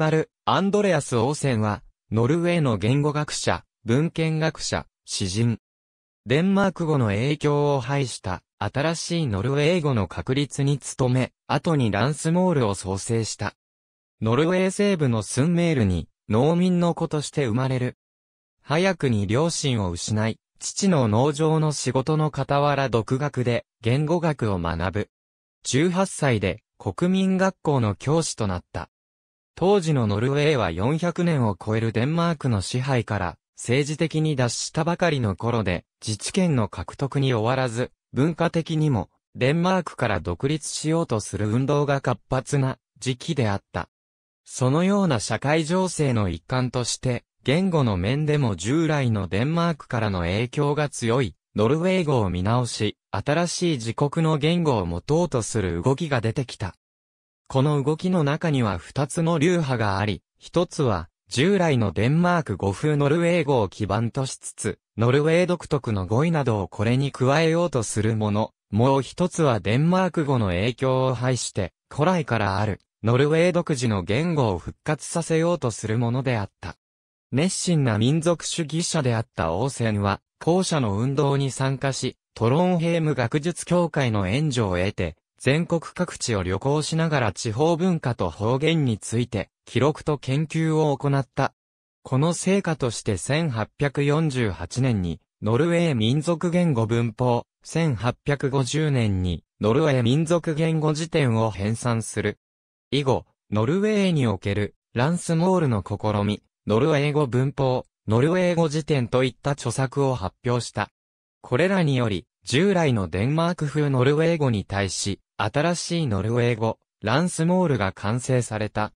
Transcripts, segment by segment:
たアンドレアス・オーセンは、ノルウェーの言語学者、文献学者、詩人。デンマーク語の影響を排した新しいノルウェー語の確立に努め、後にランスモールを創生した。ノルウェー西部のスンメールに農民の子として生まれる。早くに両親を失い、父の農場の仕事の傍ら独学で言語学を学ぶ。18歳で国民学校の教師となった。当時のノルウェーは400年を超えるデンマークの支配から政治的に脱したばかりの頃で自治権の獲得に終わらず文化的にもデンマークから独立しようとする運動が活発な時期であった。そのような社会情勢の一環として言語の面でも従来のデンマークからの影響が強いノルウェー語を見直し新しい自国の言語を持とうとする動きが出てきた。この動きの中には二つの流派があり、一つは、従来のデンマーク語風ノルウェー語を基盤としつつ、ノルウェー独特の語彙などをこれに加えようとするもの、もう一つはデンマーク語の影響を排して、古来からある、ノルウェー独自の言語を復活させようとするものであった。熱心な民族主義者であった王戦は、後者の運動に参加し、トロンヘーム学術協会の援助を得て、全国各地を旅行しながら地方文化と方言について記録と研究を行った。この成果として1848年にノルウェー民族言語文法、1850年にノルウェー民族言語辞典を編纂する。以後、ノルウェーにおけるランスモールの試み、ノルウェー語文法、ノルウェー語辞典といった著作を発表した。これらにより、従来のデンマーク風ノルウェー語に対し、新しいノルウェー語、ランスモールが完成された。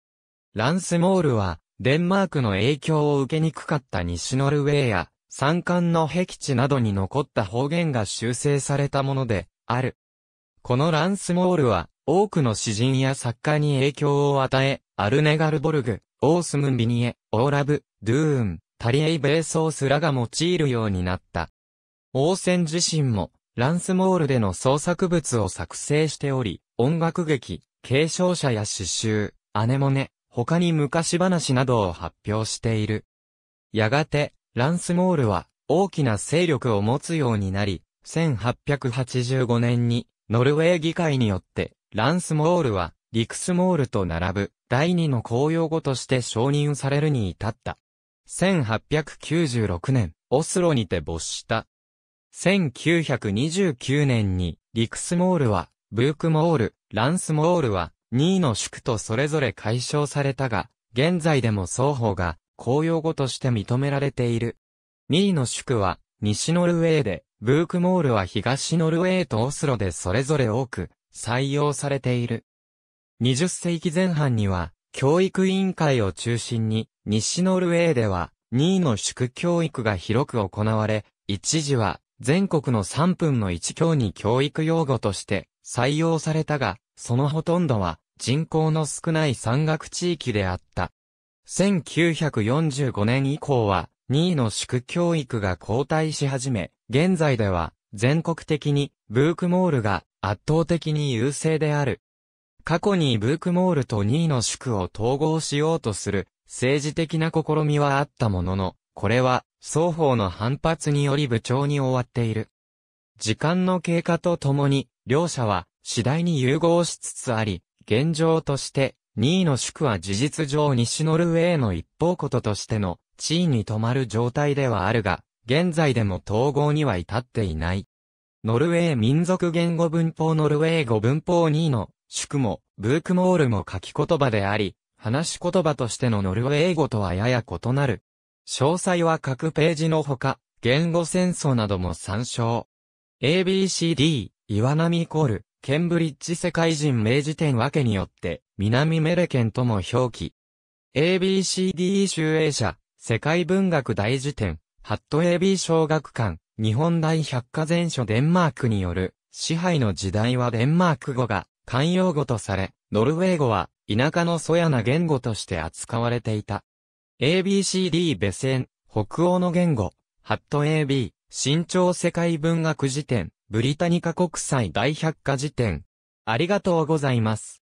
ランスモールは、デンマークの影響を受けにくかった西ノルウェーや、山間の僻地などに残った方言が修正されたもので、ある。このランスモールは、多くの詩人や作家に影響を与え、アルネガルボルグ、オースムンビニエ、オーラブ、ドゥーン、タリエイベーソースらが用いるようになった。王戦自身も、ランスモールでの創作物を作成しており、音楽劇、継承者や詩集、アネモネ、他に昔話などを発表している。やがて、ランスモールは大きな勢力を持つようになり、1885年にノルウェー議会によってランスモールはリクスモールと並ぶ第二の公用語として承認されるに至った。1896年、オスロにて没した1929年に、リクスモールは、ブークモール、ランスモールは、2位の宿とそれぞれ解消されたが、現在でも双方が、公用語として認められている。2位の宿は、西ノルウェーで、ブークモールは東ノルウェーとオスロでそれぞれ多く、採用されている。20世紀前半には、教育委員会を中心に、西ノルウェーでは、2位の宿教育が広く行われ、一時は、全国の3分の1教に教育用語として採用されたが、そのほとんどは人口の少ない山岳地域であった。1945年以降は、2位の宿教育が後退し始め、現在では全国的にブークモールが圧倒的に優勢である。過去にブークモールと2位の宿を統合しようとする政治的な試みはあったものの、これは双方の反発により部長に終わっている。時間の経過とともに、両者は次第に融合しつつあり、現状として、2位の宿は事実上西ノルウェーの一方こととしての地位に止まる状態ではあるが、現在でも統合には至っていない。ノルウェー民族言語文法ノルウェー語文法2位の宿も、ブークモールも書き言葉であり、話し言葉としてのノルウェー語とはやや異なる詳細は各ページのほか、言語戦争なども参照。ABCD、岩波コール、ケンブリッジ世界人名辞典分けによって、南メレケンとも表記。ABCD 集英社、世界文学大辞典、ハット AB 小学館、日本大百科全書デンマークによる、支配の時代はデンマーク語が慣用語とされ、ノルウェー語は田舎の素やな言語として扱われていた。ABCD ベセン、北欧の言語、ハット AB、新潮世界文学辞典、ブリタニカ国際大百科辞典。ありがとうございます。